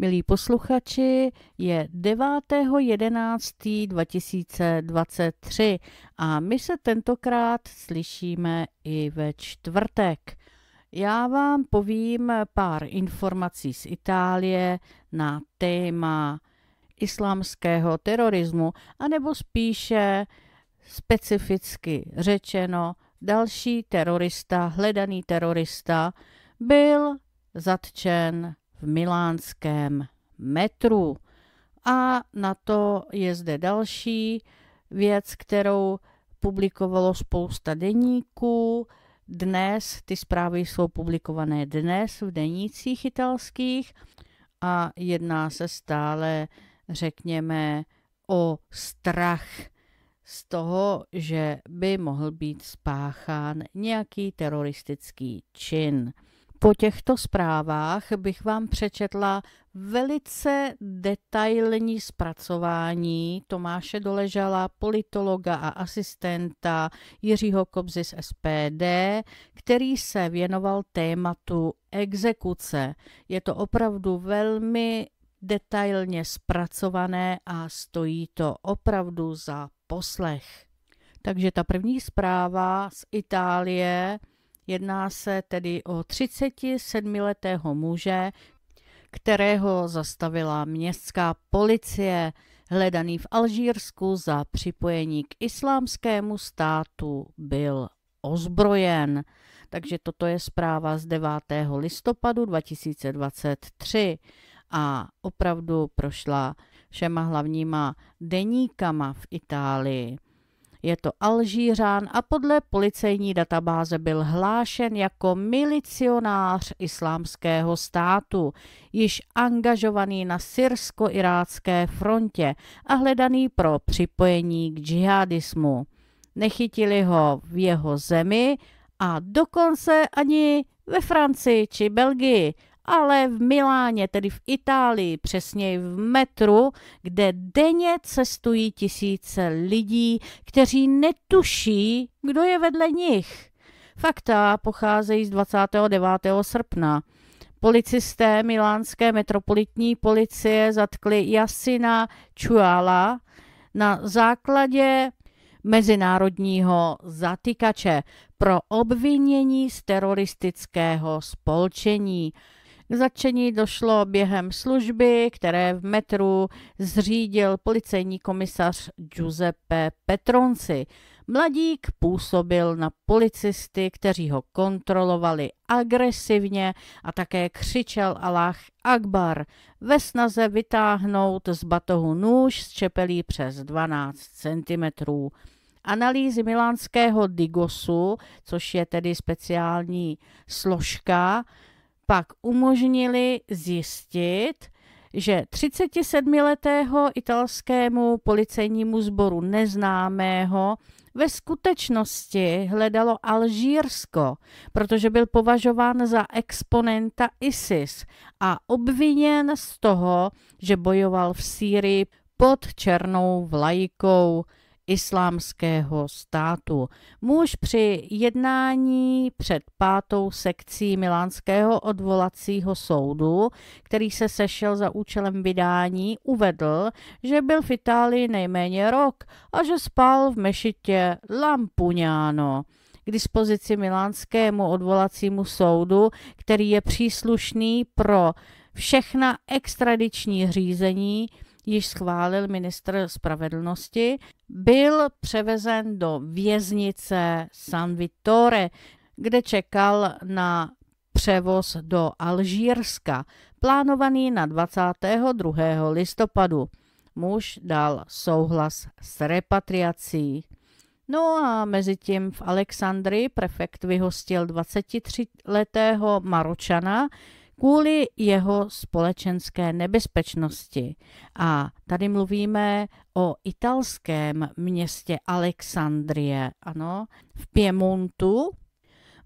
milí posluchači, je 9.11.2023 a my se tentokrát slyšíme i ve čtvrtek. Já vám povím pár informací z Itálie na téma islámského terorismu, anebo spíše specificky řečeno, další terorista, hledaný terorista, byl zatčen v milánském metru. A na to je zde další věc, kterou publikovalo spousta deníků. Dnes, ty zprávy jsou publikované dnes v denících italských a jedná se stále, řekněme, o strach z toho, že by mohl být spáchán nějaký teroristický čin. Po těchto zprávách bych vám přečetla velice detailní zpracování Tomáše Doležala, politologa a asistenta Jiřího Kobzy z SPD, který se věnoval tématu exekuce. Je to opravdu velmi detailně zpracované a stojí to opravdu za poslech. Takže ta první zpráva z Itálie Jedná se tedy o 37-letého muže, kterého zastavila městská policie, hledaný v Alžírsku za připojení k islámskému státu, byl ozbrojen. Takže toto je zpráva z 9. listopadu 2023 a opravdu prošla všema hlavníma deníkama v Itálii. Je to Alžířán a podle policejní databáze byl hlášen jako milicionář islámského státu, již angažovaný na syrsko-irácké frontě a hledaný pro připojení k džihadismu. Nechytili ho v jeho zemi a dokonce ani ve Francii či Belgii – ale v Miláně, tedy v Itálii, přesněji v metru, kde denně cestují tisíce lidí, kteří netuší, kdo je vedle nich. Fakta pocházejí z 29. srpna. Policisté milánské metropolitní policie zatkli Jasina Čuala na základě mezinárodního zatykače pro obvinění z teroristického spolčení. K zatčení došlo během služby, které v metru zřídil policejní komisař Giuseppe Petronci. Mladík působil na policisty, kteří ho kontrolovali agresivně a také křičel Allah Akbar ve snaze vytáhnout z batohu nůž s čepelí přes 12 centimetrů analýzy milánského Digosu, což je tedy speciální složka pak umožnili zjistit, že 37-letého italskému policejnímu sboru neznámého ve skutečnosti hledalo Alžírsko, protože byl považován za exponenta ISIS a obviněn z toho, že bojoval v Sýrii pod černou vlajkou islámského státu. Muž při jednání před pátou sekcí Milánského odvolacího soudu, který se sešel za účelem vydání, uvedl, že byl v Itálii nejméně rok a že spal v mešitě Lampuňáno k dispozici Milánskému odvolacímu soudu, který je příslušný pro všechna extradiční řízení, již schválil ministr spravedlnosti, byl převezen do věznice San Vittore, kde čekal na převoz do Alžírska, plánovaný na 22. listopadu. Muž dal souhlas s repatriací. No a mezi tím v Alexandrii prefekt vyhostil 23-letého Maročana, kvůli jeho společenské nebezpečnosti. A tady mluvíme o italském městě Alexandrie, ano, v Piemontu.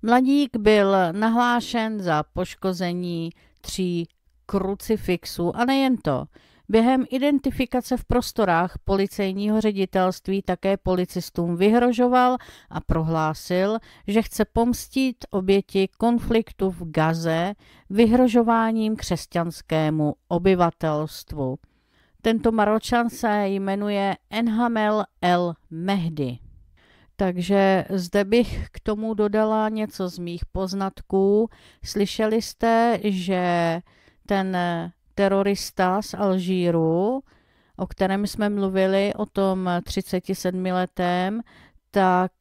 Mladík byl nahlášen za poškození tří krucifixů a nejen to. Během identifikace v prostorách policejního ředitelství také policistům vyhrožoval a prohlásil, že chce pomstit oběti konfliktu v Gaze vyhrožováním křesťanskému obyvatelstvu. Tento Maročan se jmenuje Enhamel El Mehdi. Takže zde bych k tomu dodala něco z mých poznatků. Slyšeli jste, že ten terorista z Alžíru, o kterém jsme mluvili, o tom 37-letém, tak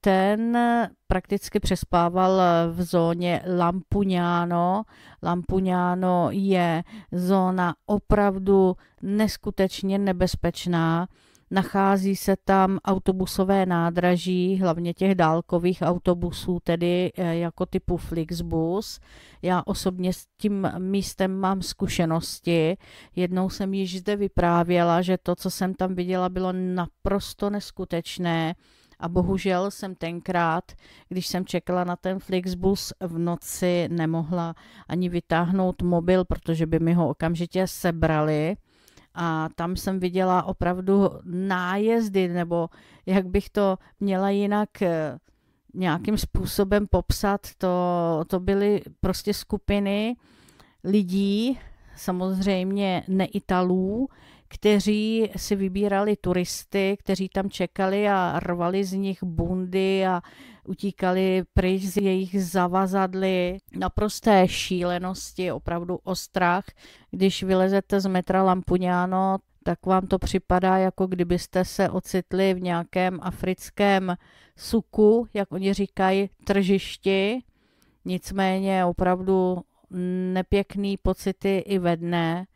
ten prakticky přespával v zóně Lampuňáno. Lampuňáno je zóna opravdu neskutečně nebezpečná Nachází se tam autobusové nádraží, hlavně těch dálkových autobusů, tedy eh, jako typu Flixbus. Já osobně s tím místem mám zkušenosti. Jednou jsem již zde vyprávěla, že to, co jsem tam viděla, bylo naprosto neskutečné. A bohužel jsem tenkrát, když jsem čekala na ten Flixbus v noci, nemohla ani vytáhnout mobil, protože by mi ho okamžitě sebrali a tam jsem viděla opravdu nájezdy, nebo jak bych to měla jinak eh, nějakým způsobem popsat, to, to byly prostě skupiny lidí, samozřejmě neitalů, kteří si vybírali turisty, kteří tam čekali a rvali z nich bundy a utíkali pryč z jejich zavazadly, naprosté šílenosti, opravdu o strach. Když vylezete z metra Lampuňáno, tak vám to připadá, jako kdybyste se ocitli v nějakém africkém suku, jak oni říkají, tržišti. Nicméně opravdu nepěkný pocity i ve dne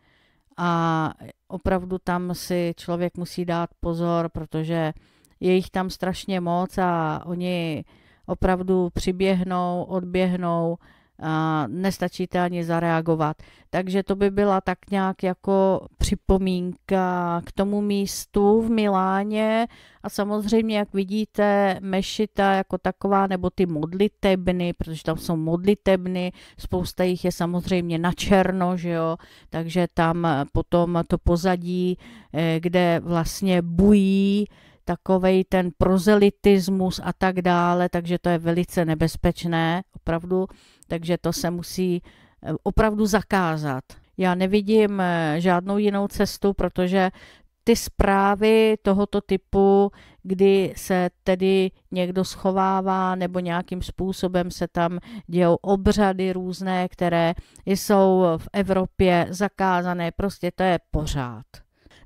a opravdu tam si člověk musí dát pozor, protože je jich tam strašně moc a oni opravdu přiběhnou, odběhnou, a nestačíte ani zareagovat. Takže to by byla tak nějak jako připomínka k tomu místu v Miláně a samozřejmě, jak vidíte, mešita jako taková, nebo ty modlitebny, protože tam jsou modlitebny, spousta jich je samozřejmě na černo, že jo, takže tam potom to pozadí, eh, kde vlastně bují takovej ten prozelitismus a tak dále, takže to je velice nebezpečné, opravdu, takže to se musí eh, opravdu zakázat. Já nevidím eh, žádnou jinou cestu, protože ty zprávy tohoto typu, kdy se tedy někdo schovává nebo nějakým způsobem se tam dějou obřady různé, které jsou v Evropě zakázané, prostě to je pořád.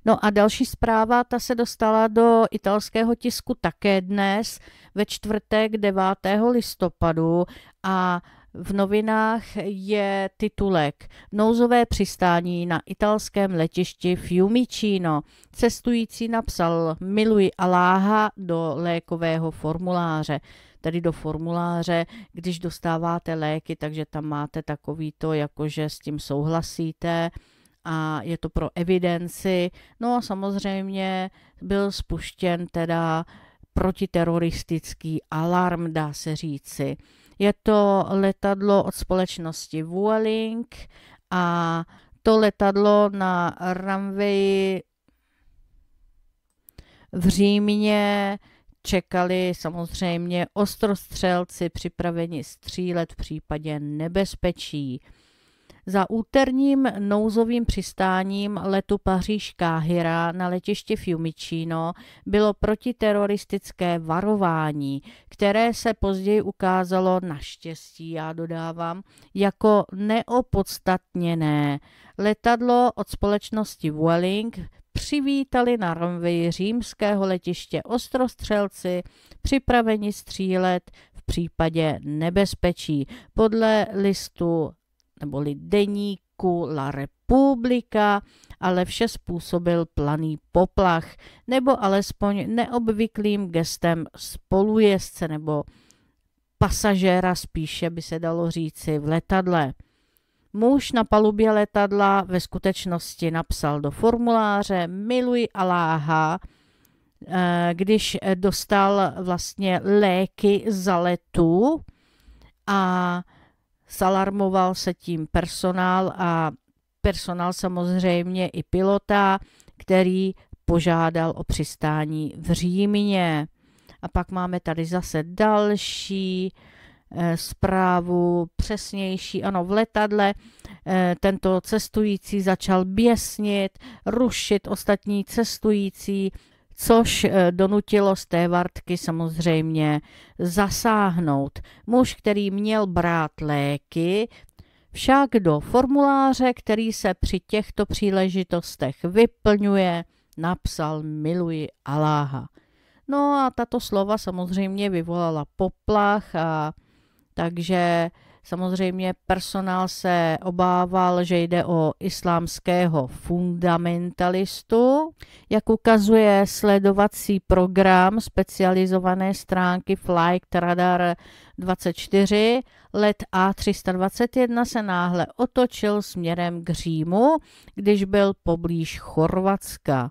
No a další zpráva, ta se dostala do italského tisku také dnes, ve čtvrtek 9. listopadu a v novinách je titulek Nouzové přistání na italském letišti Fiumicino. Cestující napsal Miluji Aláha do lékového formuláře. Tedy do formuláře, když dostáváte léky, takže tam máte takový to, jakože s tím souhlasíte a je to pro evidenci. No a samozřejmě byl spuštěn teda protiteroristický alarm, dá se říci. Je to letadlo od společnosti Vueling a to letadlo na runwayi v Římě čekali samozřejmě ostrostřelci připraveni střílet v případě nebezpečí. Za úterním nouzovým přistáním letu Paříž-Káhira na letišti Fiumicino bylo protiteroristické varování, které se později ukázalo naštěstí, já dodávám, jako neopodstatněné. Letadlo od společnosti Vueling přivítali na runway římského letiště ostrostřelci, připraveni střílet v případě nebezpečí podle listu neboli deníku La Republika, ale vše způsobil planý poplach, nebo alespoň neobvyklým gestem spolujezdce nebo pasažéra spíše by se dalo říci v letadle. Muž na palubě letadla ve skutečnosti napsal do formuláře Miluji Aláha, eh, když dostal vlastně léky za letu a salarmoval se tím personál a personál samozřejmě i pilota, který požádal o přistání v Římě. A pak máme tady zase další e, zprávu, přesnější, ano, v letadle e, tento cestující začal běsnit, rušit ostatní cestující, což eh, donutilo Stévartky samozřejmě zasáhnout. Muž, který měl brát léky, však do formuláře, který se při těchto příležitostech vyplňuje, napsal miluji Aláha. No a tato slova samozřejmě vyvolala poplach a takže Samozřejmě personál se obával, že jde o islámského fundamentalistu. Jak ukazuje sledovací program specializované stránky Flight Radar 24, let A321 se náhle otočil směrem k Římu, když byl poblíž Chorvatska.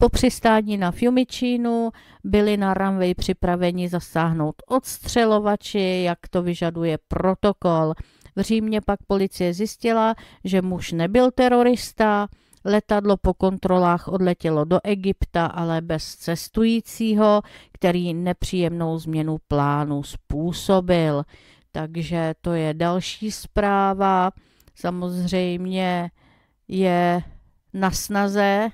Po přistání na Fiumicinu byli na runway připraveni zasáhnout odstřelovači, jak to vyžaduje protokol. V Římě pak policie zjistila, že muž nebyl terorista, letadlo po kontrolách odletělo do Egypta, ale bez cestujícího, který nepříjemnou změnu plánu způsobil. Takže to je další zpráva. Samozřejmě je na snaze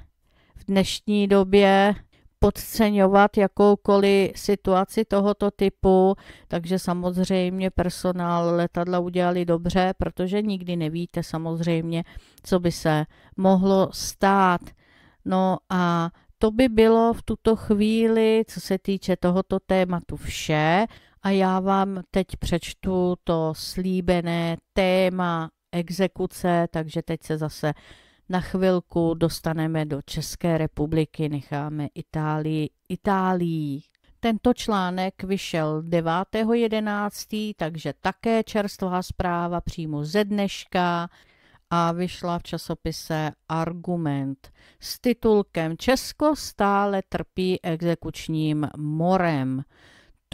dnešní době podceňovat jakoukoliv situaci tohoto typu, takže samozřejmě personál letadla udělali dobře, protože nikdy nevíte samozřejmě, co by se mohlo stát. No a to by bylo v tuto chvíli, co se týče tohoto tématu, vše. A já vám teď přečtu to slíbené téma exekuce, takže teď se zase na chvilku dostaneme do České republiky, necháme Itálii Itálii. Tento článek vyšel 9.11., takže také čerstvá zpráva přímo ze dneška a vyšla v časopise Argument s titulkem Česko stále trpí exekučním morem.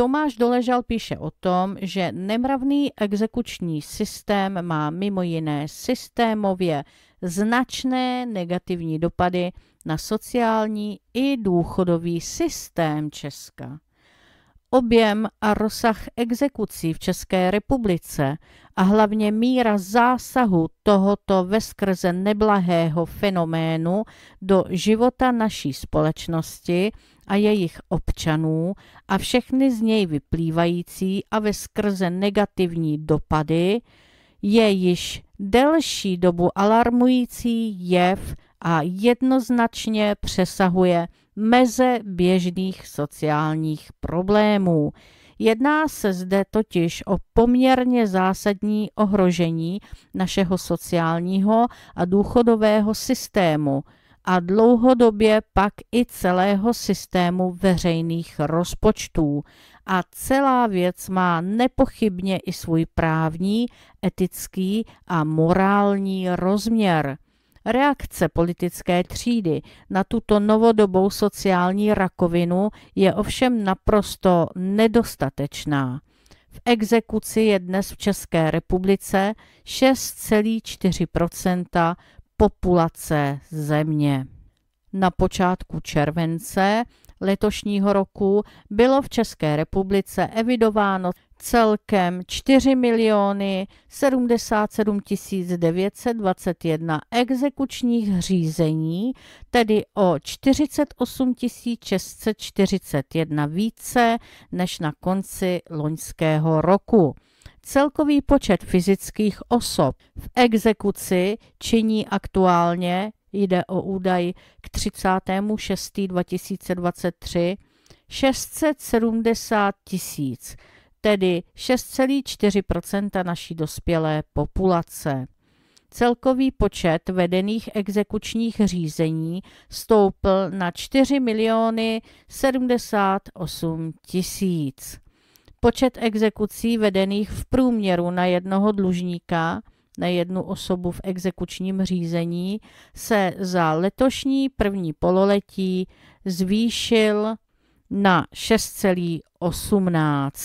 Tomáš Doležal píše o tom, že nemravný exekuční systém má mimo jiné systémově značné negativní dopady na sociální i důchodový systém Česka. Objem a rozsah exekucí v České republice a hlavně míra zásahu tohoto veskrze neblahého fenoménu do života naší společnosti a jejich občanů a všechny z něj vyplývající a ve skrze negativní dopady je již delší dobu alarmující jev a jednoznačně přesahuje meze běžných sociálních problémů. Jedná se zde totiž o poměrně zásadní ohrožení našeho sociálního a důchodového systému – a dlouhodobě pak i celého systému veřejných rozpočtů. A celá věc má nepochybně i svůj právní, etický a morální rozměr. Reakce politické třídy na tuto novodobou sociální rakovinu je ovšem naprosto nedostatečná. V exekuci je dnes v České republice 6,4 populace země. Na počátku července letošního roku bylo v České republice evidováno celkem 4 miliony 77 921 exekučních řízení, tedy o 48 641 více než na konci loňského roku. Celkový počet fyzických osob v exekuci činí aktuálně, jde o údaj k 6. 2023, 670 tisíc, tedy 6,4 naší dospělé populace. Celkový počet vedených exekučních řízení stoupl na 4 miliony 78 tisíc počet exekucí vedených v průměru na jednoho dlužníka na jednu osobu v exekučním řízení se za letošní první pololetí zvýšil na 6,18.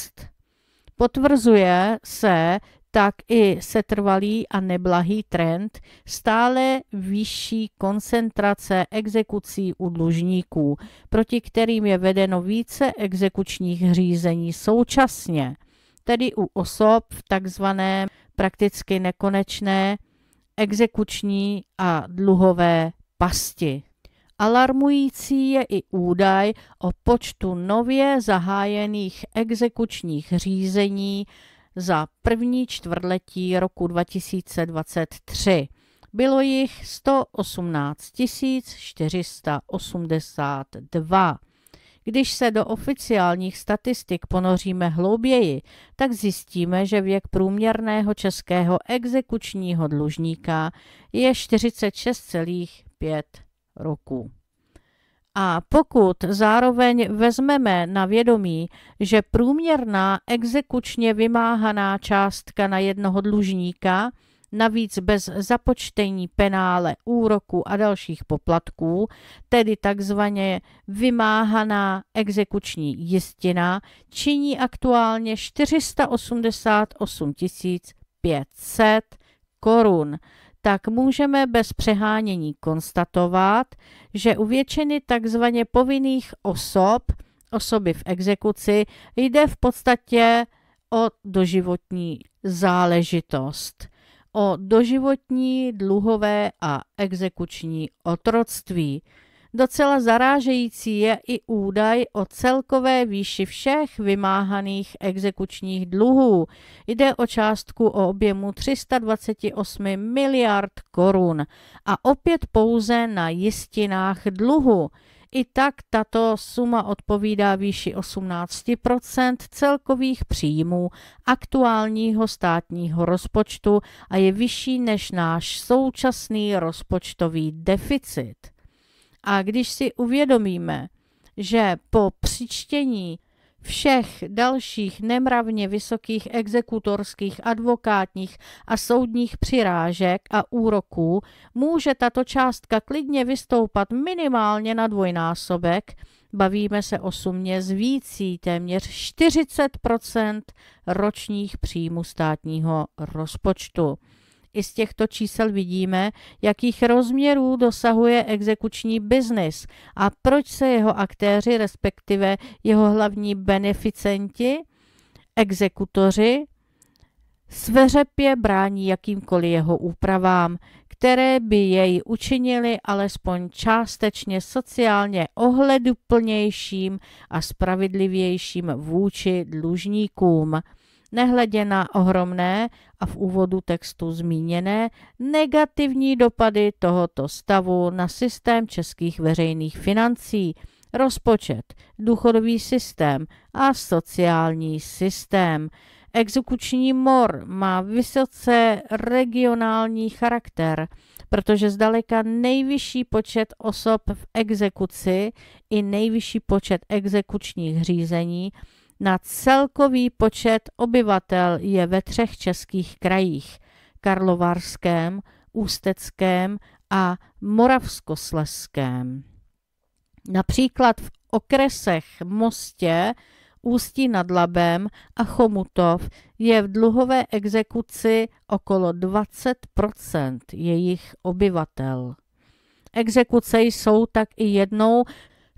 Potvrzuje se tak i setrvalý a neblahý trend stále vyšší koncentrace exekucí u dlužníků, proti kterým je vedeno více exekučních řízení současně, tedy u osob v takzvaném prakticky nekonečné exekuční a dluhové pasti. Alarmující je i údaj o počtu nově zahájených exekučních řízení za první čtvrtletí roku 2023. Bylo jich 118 482. Když se do oficiálních statistik ponoříme hlouběji, tak zjistíme, že věk průměrného českého exekučního dlužníka je 46,5 roku. A pokud zároveň vezmeme na vědomí, že průměrná exekučně vymáhaná částka na jednoho dlužníka, navíc bez započtení penále, úroku a dalších poplatků, tedy takzvaně vymáhaná exekuční jistina, činí aktuálně 488 500 korun tak můžeme bez přehánění konstatovat, že u většiny takzvaně povinných osob, osoby v exekuci, jde v podstatě o doživotní záležitost, o doživotní dluhové a exekuční otroctví – Docela zarážející je i údaj o celkové výši všech vymáhaných exekučních dluhů. Jde o částku o objemu 328 miliard korun a opět pouze na jistinách dluhu. I tak tato suma odpovídá výši 18 celkových příjmů aktuálního státního rozpočtu a je vyšší než náš současný rozpočtový deficit. A když si uvědomíme, že po přičtení všech dalších nemravně vysokých exekutorských, advokátních a soudních přirážek a úroků může tato částka klidně vystoupat minimálně na dvojnásobek, bavíme se o sumě zvící téměř 40 ročních příjmů státního rozpočtu. I z těchto čísel vidíme, jakých rozměrů dosahuje exekuční biznis a proč se jeho aktéři, respektive jeho hlavní beneficenti, exekutoři, sveřepě brání jakýmkoliv jeho úpravám, které by jej učinili alespoň částečně sociálně ohleduplnějším a spravedlivějším vůči dlužníkům nehledě na ohromné a v úvodu textu zmíněné negativní dopady tohoto stavu na systém českých veřejných financí, rozpočet, důchodový systém a sociální systém. Exekuční mor má vysoce regionální charakter, protože zdaleka nejvyšší počet osob v exekuci i nejvyšší počet exekučních řízení na celkový počet obyvatel je ve třech českých krajích Karlovarském, Ústeckém a Moravskosleském. Například v okresech Mostě, Ústí nad Labem a Chomutov je v dluhové exekuci okolo 20 jejich obyvatel. Exekuce jsou tak i jednou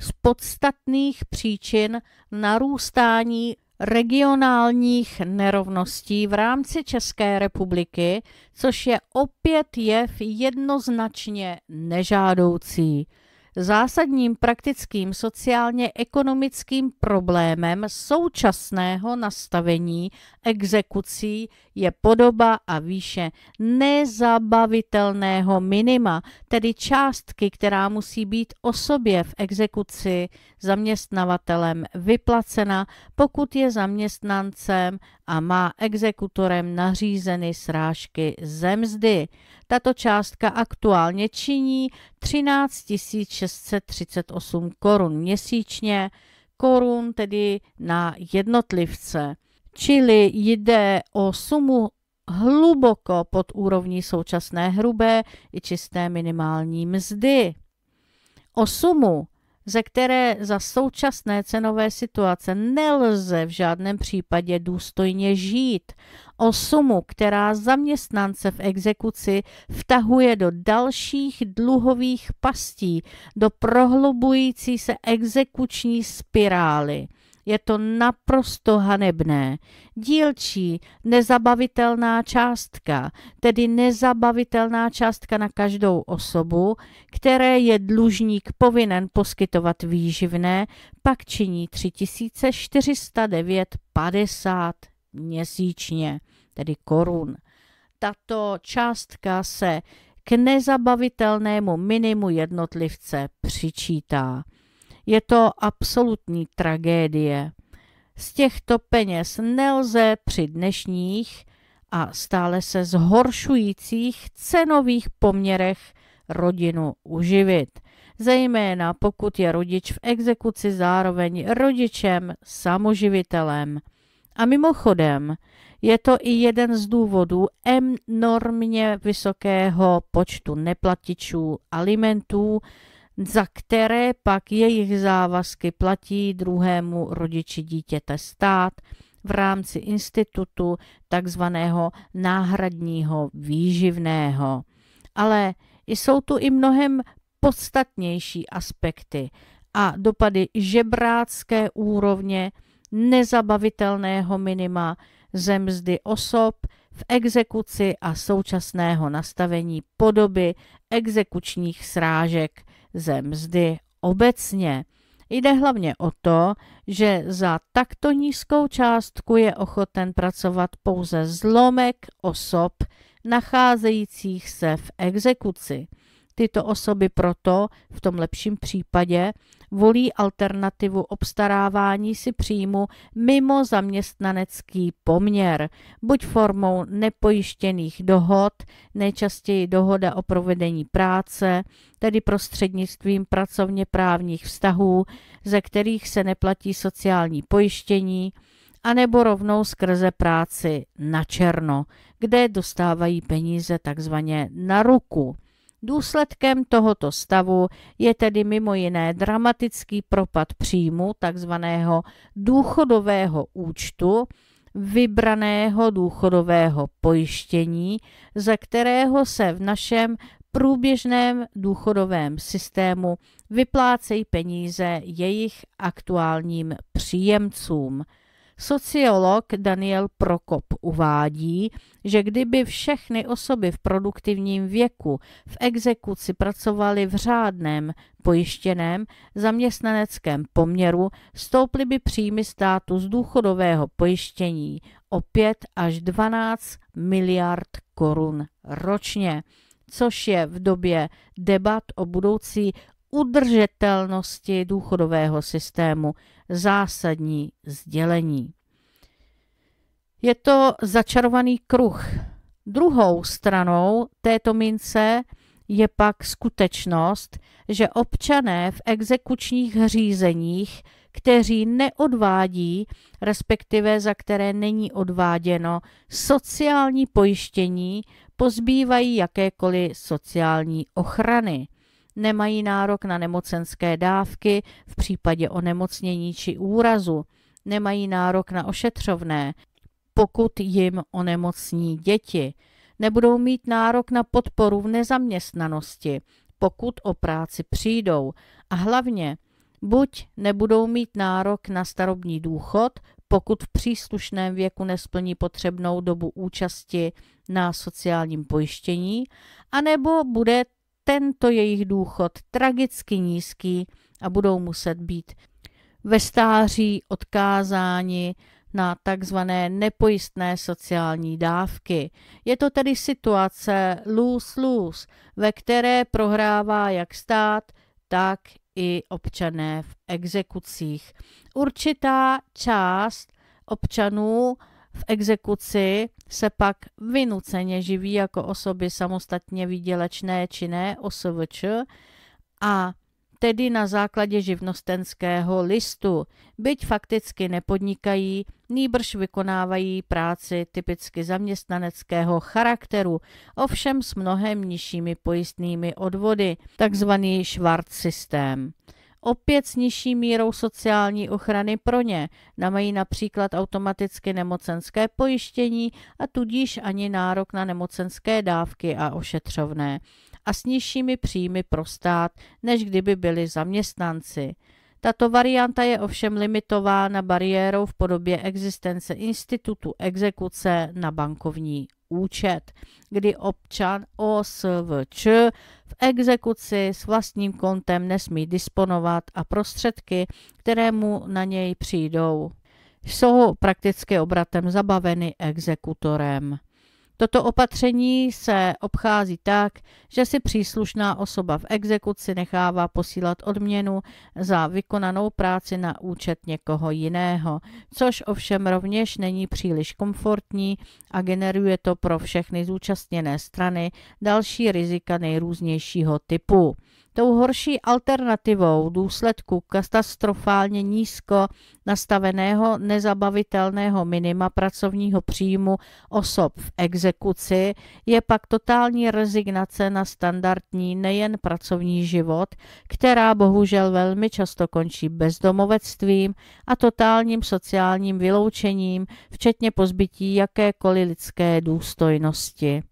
z podstatných příčin narůstání regionálních nerovností v rámci České republiky, což je opět jev jednoznačně nežádoucí. Zásadním praktickým sociálně-ekonomickým problémem současného nastavení exekucí je podoba a výše nezabavitelného minima, tedy částky, která musí být osobě v exekuci zaměstnavatelem vyplacena, pokud je zaměstnancem a má exekutorem nařízeny srážky ze mzdy. Tato částka aktuálně činí 13 638 korun měsíčně, korun tedy na jednotlivce. Čili jde o sumu hluboko pod úrovní současné hrubé i čisté minimální mzdy. O sumu, ze které za současné cenové situace nelze v žádném případě důstojně žít, o sumu, která zaměstnance v exekuci vtahuje do dalších dluhových pastí, do prohlubující se exekuční spirály, je to naprosto hanebné. Dílčí, nezabavitelná částka, tedy nezabavitelná částka na každou osobu, které je dlužník povinen poskytovat výživné, pak činí 3409,50 měsíčně, tedy korun. Tato částka se k nezabavitelnému minimu jednotlivce přičítá. Je to absolutní tragédie. Z těchto peněz nelze při dnešních a stále se zhoršujících cenových poměrech rodinu uživit, zejména pokud je rodič v exekuci zároveň rodičem samoživitelem. A mimochodem, je to i jeden z důvodů enormně vysokého počtu neplatičů alimentů, za které pak jejich závazky platí druhému rodiči dítěte stát v rámci institutu takzvaného náhradního výživného. Ale jsou tu i mnohem podstatnější aspekty a dopady žebrácké úrovně nezabavitelného minima zemzdy osob v exekuci a současného nastavení podoby exekučních srážek – ze mzdy obecně. Jde hlavně o to, že za takto nízkou částku je ochoten pracovat pouze zlomek osob nacházejících se v exekuci. Tyto osoby proto v tom lepším případě volí alternativu obstarávání si příjmu mimo zaměstnanecký poměr, buď formou nepojištěných dohod, nejčastěji dohoda o provedení práce, tedy prostřednictvím pracovně právních vztahů, ze kterých se neplatí sociální pojištění, anebo rovnou skrze práci na černo, kde dostávají peníze takzvaně na ruku. Důsledkem tohoto stavu je tedy mimo jiné dramatický propad příjmu takzvaného důchodového účtu, vybraného důchodového pojištění, ze kterého se v našem průběžném důchodovém systému vyplácejí peníze jejich aktuálním příjemcům. Sociolog Daniel Prokop uvádí, že kdyby všechny osoby v produktivním věku v exekuci pracovaly v řádném pojištěném zaměstnaneckém poměru, stouply by příjmy státu z důchodového pojištění o 5 až 12 miliard korun ročně což je v době debat o budoucí udržitelnosti důchodového systému zásadní sdělení. Je to začarovaný kruh. Druhou stranou této mince je pak skutečnost, že občané v exekučních řízeních, kteří neodvádí, respektive za které není odváděno sociální pojištění, pozbývají jakékoliv sociální ochrany nemají nárok na nemocenské dávky v případě onemocnění či úrazu, nemají nárok na ošetřovné, pokud jim onemocní děti, nebudou mít nárok na podporu v nezaměstnanosti, pokud o práci přijdou a hlavně buď nebudou mít nárok na starobní důchod, pokud v příslušném věku nesplní potřebnou dobu účasti na sociálním pojištění, anebo bude tento jejich důchod tragicky nízký a budou muset být ve stáří odkázáni na takzvané nepojistné sociální dávky. Je to tedy situace lose-lose, ve které prohrává jak stát, tak i občané v exekucích. Určitá část občanů v exekuci se pak vynuceně živí jako osoby samostatně výdělečné ne OSVČ a tedy na základě živnostenského listu, byť fakticky nepodnikají, nýbrž vykonávají práci typicky zaměstnaneckého charakteru, ovšem s mnohem nižšími pojistnými odvody, takzvaný švart systém opět s nižší mírou sociální ochrany pro ně. Nemají například automaticky nemocenské pojištění a tudíž ani nárok na nemocenské dávky a ošetřovné a s nižšími příjmy pro stát, než kdyby byli zaměstnanci. Tato varianta je ovšem limitována bariérou v podobě existence institutu exekuce na bankovní účet, kdy občan OSVČ v exekuci s vlastním kontem nesmí disponovat a prostředky, které mu na něj přijdou, jsou prakticky obratem zabaveny exekutorem. Toto opatření se obchází tak, že si příslušná osoba v exekuci nechává posílat odměnu za vykonanou práci na účet někoho jiného, což ovšem rovněž není příliš komfortní a generuje to pro všechny zúčastněné strany další rizika nejrůznějšího typu. Tou horší alternativou důsledku katastrofálně nízko nastaveného nezabavitelného minima pracovního příjmu osob v exekuci je pak totální rezignace na standardní nejen pracovní život, která bohužel velmi často končí bezdomovectvím a totálním sociálním vyloučením, včetně pozbytí jakékoliv lidské důstojnosti.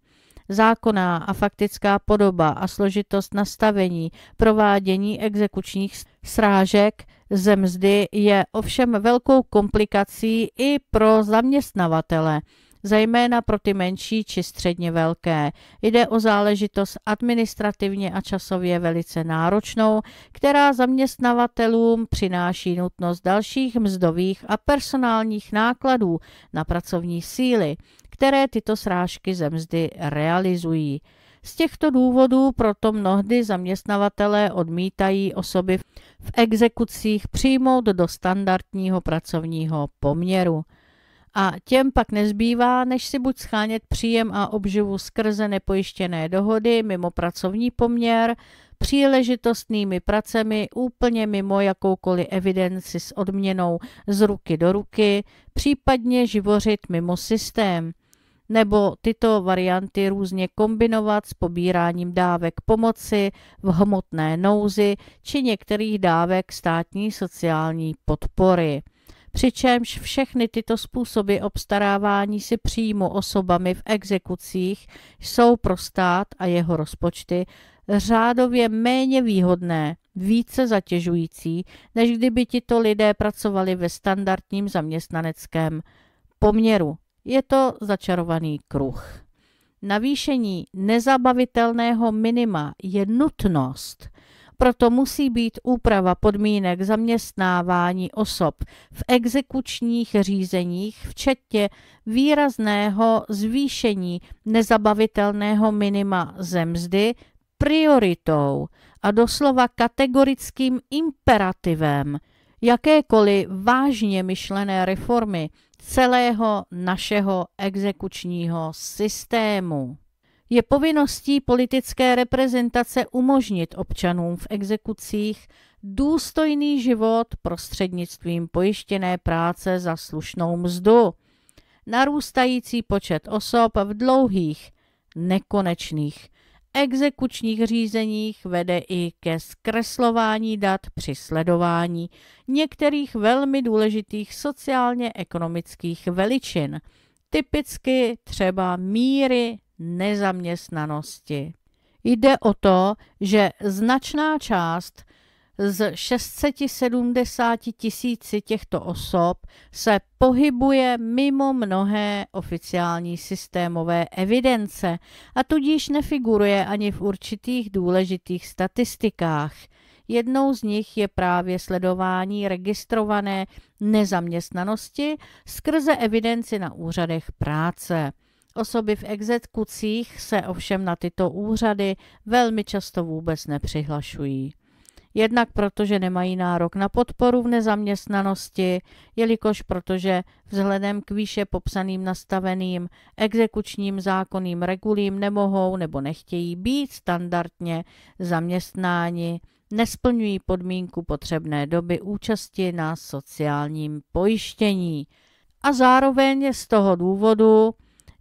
Zákonná a faktická podoba a složitost nastavení provádění exekučních srážek ze mzdy je ovšem velkou komplikací i pro zaměstnavatele zejména pro ty menší či středně velké. Jde o záležitost administrativně a časově velice náročnou, která zaměstnavatelům přináší nutnost dalších mzdových a personálních nákladů na pracovní síly, které tyto srážky ze mzdy realizují. Z těchto důvodů proto mnohdy zaměstnavatelé odmítají osoby v exekucích přijmout do standardního pracovního poměru a těm pak nezbývá, než si buď schánět příjem a obživu skrze nepojištěné dohody mimo pracovní poměr, příležitostnými pracemi úplně mimo jakoukoliv evidenci s odměnou z ruky do ruky, případně živořit mimo systém nebo tyto varianty různě kombinovat s pobíráním dávek pomoci v hmotné nouzi či některých dávek státní sociální podpory přičemž všechny tyto způsoby obstarávání si příjmu osobami v exekucích jsou pro stát a jeho rozpočty řádově méně výhodné, více zatěžující, než kdyby tito lidé pracovali ve standardním zaměstnaneckém poměru. Je to začarovaný kruh. Navýšení nezabavitelného minima je nutnost, proto musí být úprava podmínek zaměstnávání osob v exekučních řízeních, včetně výrazného zvýšení nezabavitelného minima zemzdy prioritou a doslova kategorickým imperativem jakékoliv vážně myšlené reformy celého našeho exekučního systému. Je povinností politické reprezentace umožnit občanům v exekucích důstojný život prostřednictvím pojištěné práce za slušnou mzdu. Narůstající počet osob v dlouhých, nekonečných exekučních řízeních vede i ke zkreslování dat při sledování některých velmi důležitých sociálně-ekonomických veličin, typicky třeba míry nezaměstnanosti. Jde o to, že značná část z 670 tisíci těchto osob se pohybuje mimo mnohé oficiální systémové evidence a tudíž nefiguruje ani v určitých důležitých statistikách. Jednou z nich je právě sledování registrované nezaměstnanosti skrze evidenci na úřadech práce. Osoby v exekucích se ovšem na tyto úřady velmi často vůbec nepřihlašují. Jednak protože nemají nárok na podporu v nezaměstnanosti, jelikož protože vzhledem k výše popsaným nastaveným exekučním zákonným regulím nemohou nebo nechtějí být standardně zaměstnáni, nesplňují podmínku potřebné doby účasti na sociálním pojištění. A zároveň z toho důvodu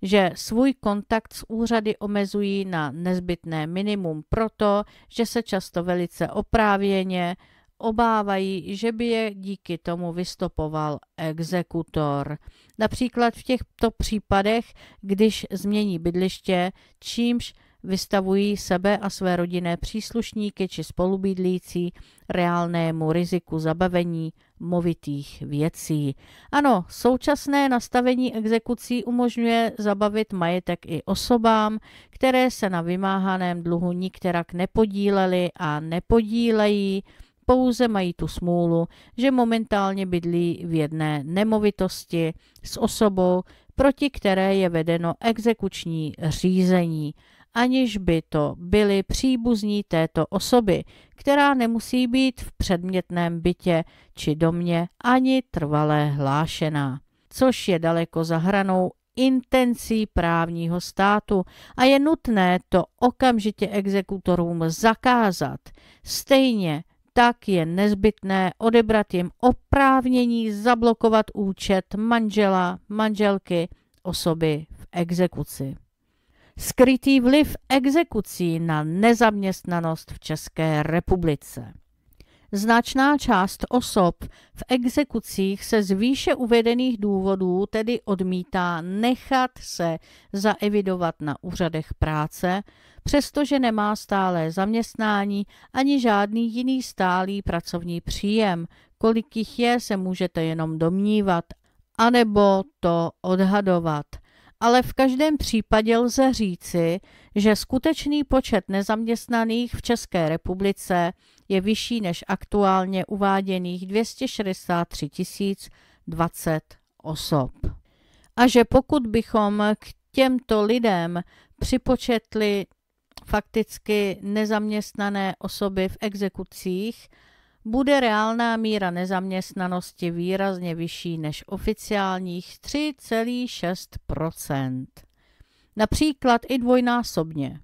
že svůj kontakt s úřady omezují na nezbytné minimum proto, že se často velice oprávěně obávají, že by je díky tomu vystopoval exekutor. Například v těchto případech, když změní bydliště, čímž vystavují sebe a své rodinné příslušníky či spolubydlící reálnému riziku zabavení movitých věcí. Ano, současné nastavení exekucí umožňuje zabavit majetek i osobám, které se na vymáhaném dluhu nikterak nepodíleli a nepodílejí, pouze mají tu smůlu, že momentálně bydlí v jedné nemovitosti s osobou, proti které je vedeno exekuční řízení aniž by to byli příbuzní této osoby, která nemusí být v předmětném bytě či domě ani trvalé hlášená, což je daleko za hranou intencí právního státu a je nutné to okamžitě exekutorům zakázat. Stejně tak je nezbytné odebrat jim oprávnění zablokovat účet manžela, manželky, osoby v exekuci skrytý vliv exekucí na nezaměstnanost v České republice. Značná část osob v exekucích se z výše uvedených důvodů tedy odmítá nechat se zaevidovat na úřadech práce, přestože nemá stálé zaměstnání ani žádný jiný stálý pracovní příjem. Kolik jich je, se můžete jenom domnívat, anebo to odhadovat – ale v každém případě lze říci, že skutečný počet nezaměstnaných v České republice je vyšší než aktuálně uváděných 263 020 osob. A že pokud bychom k těmto lidem připočetli fakticky nezaměstnané osoby v exekucích bude reálná míra nezaměstnanosti výrazně vyšší než oficiálních 3,6 Například i dvojnásobně.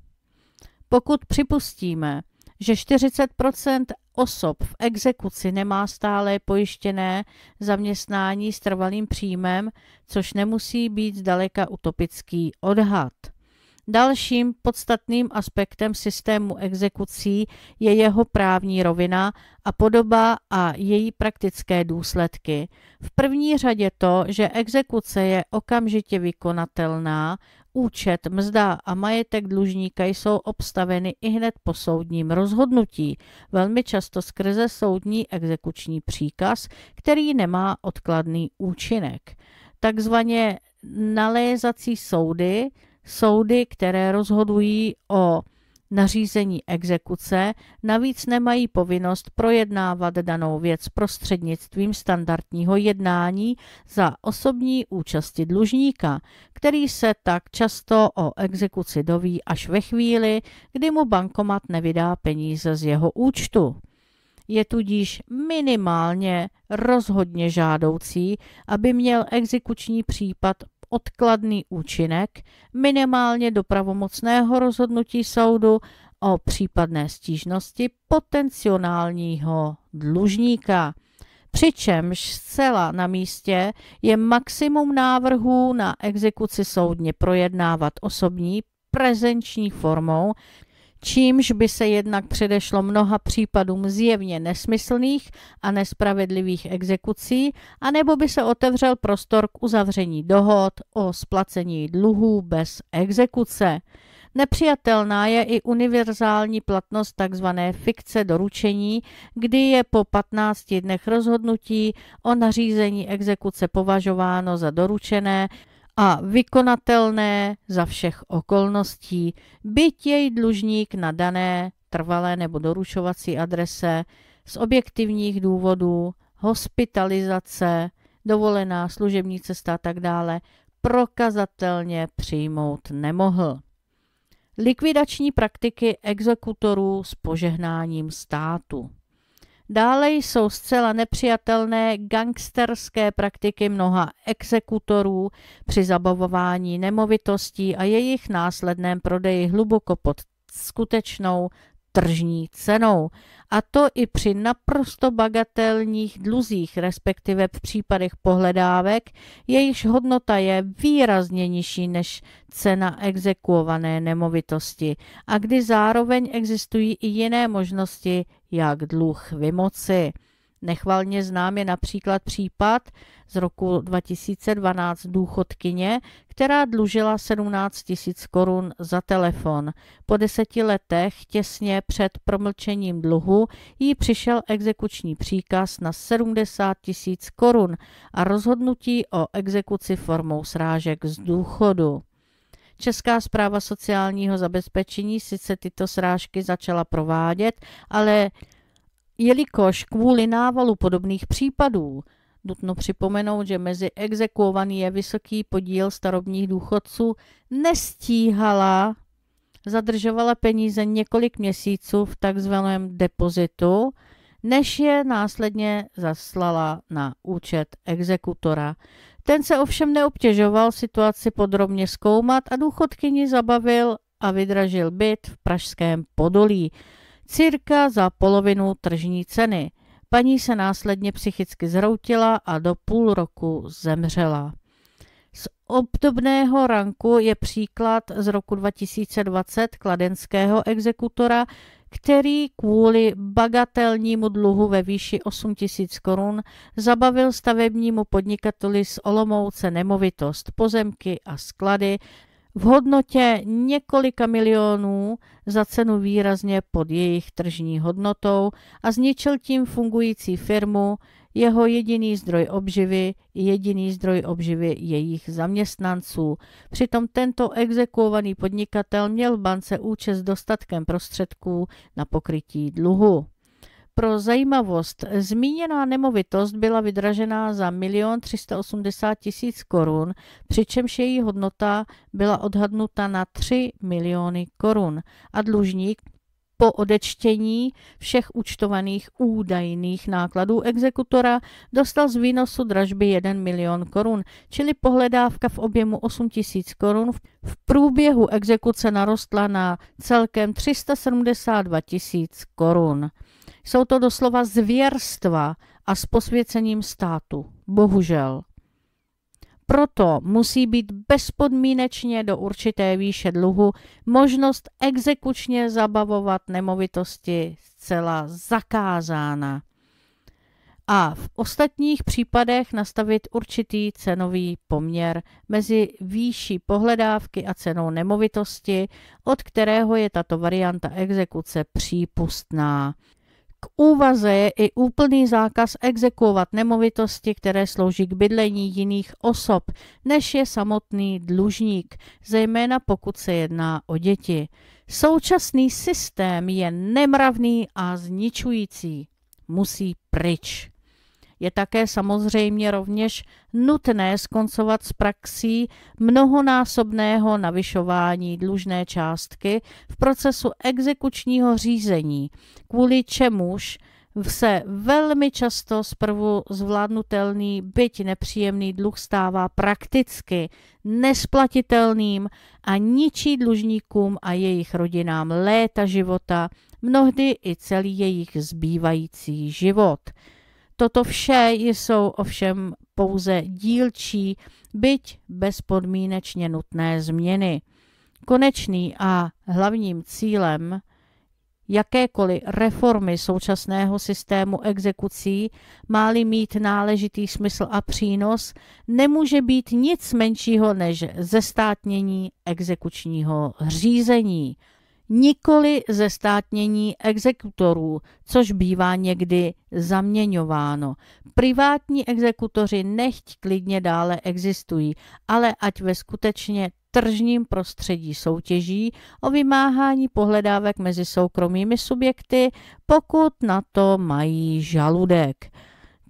Pokud připustíme, že 40 osob v exekuci nemá stále pojištěné zaměstnání s trvalým příjmem, což nemusí být zdaleka utopický odhad. Dalším podstatným aspektem systému exekucí je jeho právní rovina a podoba a její praktické důsledky. V první řadě to, že exekuce je okamžitě vykonatelná, účet, mzda a majetek dlužníka jsou obstaveny i hned po soudním rozhodnutí, velmi často skrze soudní exekuční příkaz, který nemá odkladný účinek. Takzvaně nalézací soudy Soudy, které rozhodují o nařízení exekuce, navíc nemají povinnost projednávat danou věc prostřednictvím standardního jednání za osobní účasti dlužníka, který se tak často o exekuci doví až ve chvíli, kdy mu bankomat nevydá peníze z jeho účtu. Je tudíž minimálně rozhodně žádoucí, aby měl exekuční případ odkladný účinek minimálně do pravomocného rozhodnutí soudu o případné stížnosti potenciálního dlužníka. Přičemž zcela na místě je maximum návrhů na exekuci soudně projednávat osobní prezenční formou, čímž by se jednak předešlo mnoha případům zjevně nesmyslných a nespravedlivých exekucí, anebo by se otevřel prostor k uzavření dohod o splacení dluhů bez exekuce. Nepřijatelná je i univerzální platnost tzv. fikce doručení, kdy je po 15 dnech rozhodnutí o nařízení exekuce považováno za doručené, a vykonatelné za všech okolností, byť jej dlužník na dané trvalé nebo doručovací adrese z objektivních důvodů, hospitalizace, dovolená, služební cesta a tak dále, prokazatelně přijmout nemohl. Likvidační praktiky exekutorů s požehnáním státu. Dále jsou zcela nepřijatelné gangsterské praktiky mnoha exekutorů při zabavování nemovitostí a jejich následném prodeji hluboko pod skutečnou tržní cenou. A to i při naprosto bagatelních dluzích, respektive v případech pohledávek, jejichž hodnota je výrazně nižší než cena exekuované nemovitosti a kdy zároveň existují i jiné možnosti, jak dluh vymoci. Nechvalně znám je například případ z roku 2012 důchodkyně, která dlužila 17 tisíc korun za telefon. Po deseti letech, těsně před promlčením dluhu, jí přišel exekuční příkaz na 70 tisíc korun a rozhodnutí o exekuci formou srážek z důchodu. Česká zpráva sociálního zabezpečení sice tyto srážky začala provádět, ale Jelikož kvůli návalu podobných případů Nutno připomenout, že mezi exekuovaný je vysoký podíl starobních důchodců, nestíhala, zadržovala peníze několik měsíců v takzvaném depozitu, než je následně zaslala na účet exekutora. Ten se ovšem neobtěžoval situaci podrobně zkoumat a důchodkyni zabavil a vydražil byt v Pražském Podolí. Cirka za polovinu tržní ceny. Paní se následně psychicky zroutila a do půl roku zemřela. Z obdobného ranku je příklad z roku 2020 kladenského exekutora, který kvůli bagatelnímu dluhu ve výši 8 000 korun zabavil stavebnímu podnikateli z Olomouce nemovitost, pozemky a sklady v hodnotě několika milionů za cenu výrazně pod jejich tržní hodnotou a zničil tím fungující firmu, jeho jediný zdroj obživy, jediný zdroj obživy jejich zaměstnanců. Přitom tento exekuovaný podnikatel měl v bance účest dostatkem prostředků na pokrytí dluhu. Pro zajímavost, zmíněná nemovitost byla vydražená za 1 380 tisíc korun, přičemž její hodnota byla odhadnuta na 3 miliony korun a dlužník po odečtení všech účtovaných údajných nákladů exekutora dostal z výnosu dražby 1 milion korun, čili pohledávka v objemu 8 tisíc korun v průběhu exekuce narostla na celkem 372 tisíc korun. Jsou to doslova zvěrstva a s posvěcením státu. Bohužel. Proto musí být bezpodmínečně do určité výše dluhu možnost exekučně zabavovat nemovitosti zcela zakázána a v ostatních případech nastavit určitý cenový poměr mezi výší pohledávky a cenou nemovitosti, od kterého je tato varianta exekuce přípustná. K úvaze je i úplný zákaz exekuovat nemovitosti, které slouží k bydlení jiných osob, než je samotný dlužník, zejména pokud se jedná o děti. Současný systém je nemravný a zničující. Musí pryč. Je také samozřejmě rovněž nutné skoncovat s praxí mnohonásobného navyšování dlužné částky v procesu exekučního řízení, kvůli čemuž se velmi často zprvu zvládnutelný, byť nepříjemný dluh stává prakticky nesplatitelným a ničí dlužníkům a jejich rodinám léta života, mnohdy i celý jejich zbývající život. Toto vše jsou ovšem pouze dílčí, byť bezpodmínečně nutné změny. Konečný a hlavním cílem jakékoliv reformy současného systému exekucí, má mít náležitý smysl a přínos, nemůže být nic menšího než zestátnění exekučního řízení nikoli ze státnění exekutorů, což bývá někdy zaměňováno. Privátní exekutoři nechť klidně dále existují, ale ať ve skutečně tržním prostředí soutěží o vymáhání pohledávek mezi soukromými subjekty, pokud na to mají žaludek.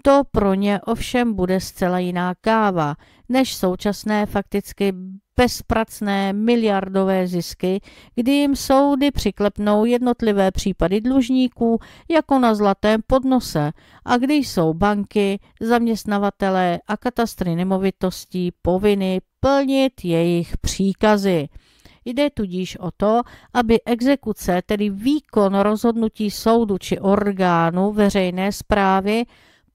To pro ně ovšem bude zcela jiná káva než současné fakticky bezpracné miliardové zisky, kdy jim soudy přiklepnou jednotlivé případy dlužníků jako na zlatém podnose a kdy jsou banky, zaměstnavatele a katastry nemovitostí povinny plnit jejich příkazy. Jde tudíž o to, aby exekuce, tedy výkon rozhodnutí soudu či orgánu veřejné zprávy,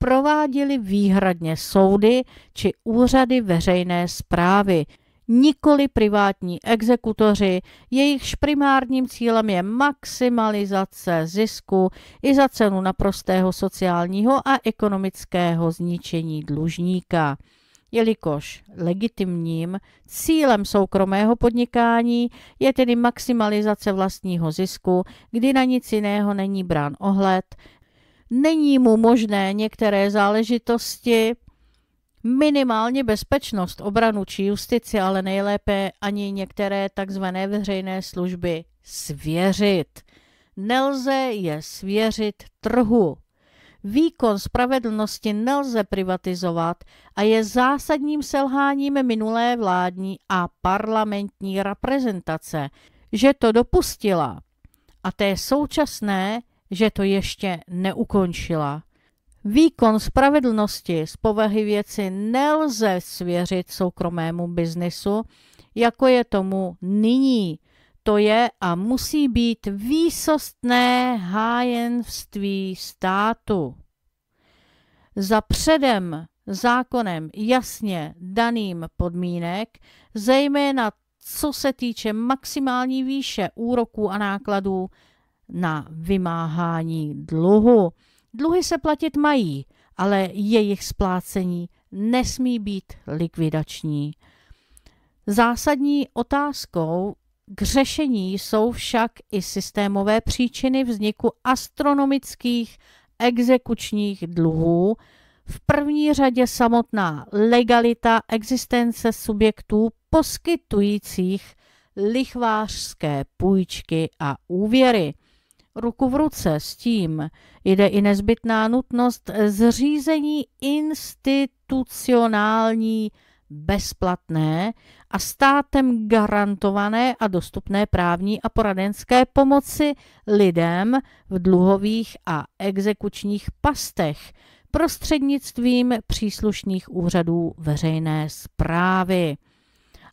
prováděly výhradně soudy či úřady veřejné zprávy, nikoli privátní exekutoři, jejichž primárním cílem je maximalizace zisku i za cenu naprostého sociálního a ekonomického zničení dlužníka. Jelikož legitimním cílem soukromého podnikání je tedy maximalizace vlastního zisku, kdy na nic jiného není brán ohled, není mu možné některé záležitosti, minimálně bezpečnost, obranu či justici, ale nejlépe ani některé takzvané veřejné služby svěřit. Nelze je svěřit trhu. Výkon spravedlnosti nelze privatizovat a je zásadním selháním minulé vládní a parlamentní reprezentace, že to dopustila. A té současné že to ještě neukončila. Výkon spravedlnosti z povahy věci nelze svěřit soukromému biznisu, jako je tomu nyní. To je a musí být výsostné hájenství státu. Za předem zákonem jasně daným podmínek, zejména co se týče maximální výše úroků a nákladů na vymáhání dluhu. Dluhy se platit mají, ale jejich splácení nesmí být likvidační. Zásadní otázkou k řešení jsou však i systémové příčiny vzniku astronomických exekučních dluhů, v první řadě samotná legalita existence subjektů poskytujících lichvářské půjčky a úvěry. Ruku v ruce s tím jde i nezbytná nutnost zřízení institucionální bezplatné a státem garantované a dostupné právní a poradenské pomoci lidem v dluhových a exekučních pastech prostřednictvím příslušných úřadů veřejné zprávy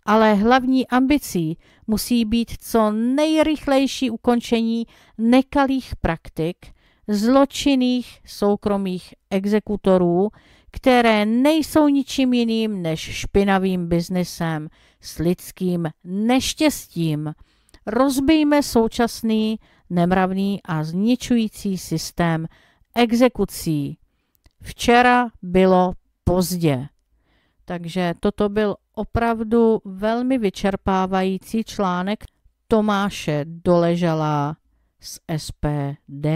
ale hlavní ambicí musí být co nejrychlejší ukončení nekalých praktik, zločinných soukromých exekutorů, které nejsou ničím jiným než špinavým biznesem s lidským neštěstím. Rozbijme současný nemravný a zničující systém exekucí. Včera bylo pozdě. Takže toto byl opravdu velmi vyčerpávající článek Tomáše Doležala z SPD.